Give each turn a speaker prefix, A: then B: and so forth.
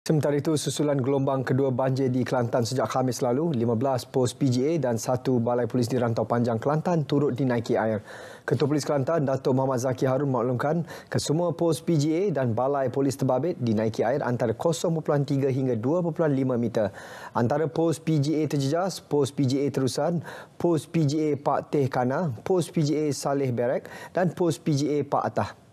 A: Sementara itu, susulan gelombang kedua banjir di Kelantan sejak Khamis lalu, 15 pos PGA dan satu balai polis di rantau panjang Kelantan turut dinaiki air. Ketua Polis Kelantan, Dato' Muhammad Zaki Harun maklumkan kesemua pos PGA dan balai polis terbabit dinaiki air antara 0.3 hingga 2.5 meter. Antara pos PGA terjejas, pos PGA terusan, pos PGA Pak Teh Kana, pos PGA Saleh Berek dan pos PGA Pak Atah.